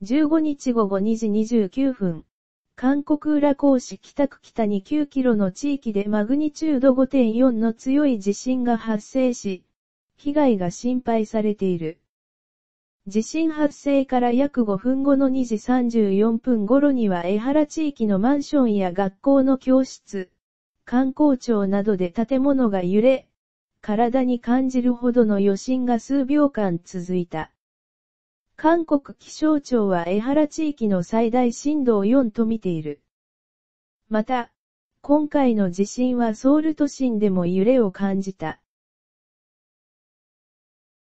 15日午後2時29分、韓国浦港市北区北に9キロの地域でマグニチュード5.4の強い地震が発生し、被害が心配されている。地震発生から約5分後の2時34分頃には江原地域のマンションや学校の教室、観光庁などで建物が揺れ、体に感じるほどの余震が数秒間続いた。韓国気象庁は江原地域の最大震度を4と見ている。また、今回の地震はソウル都心でも揺れを感じた。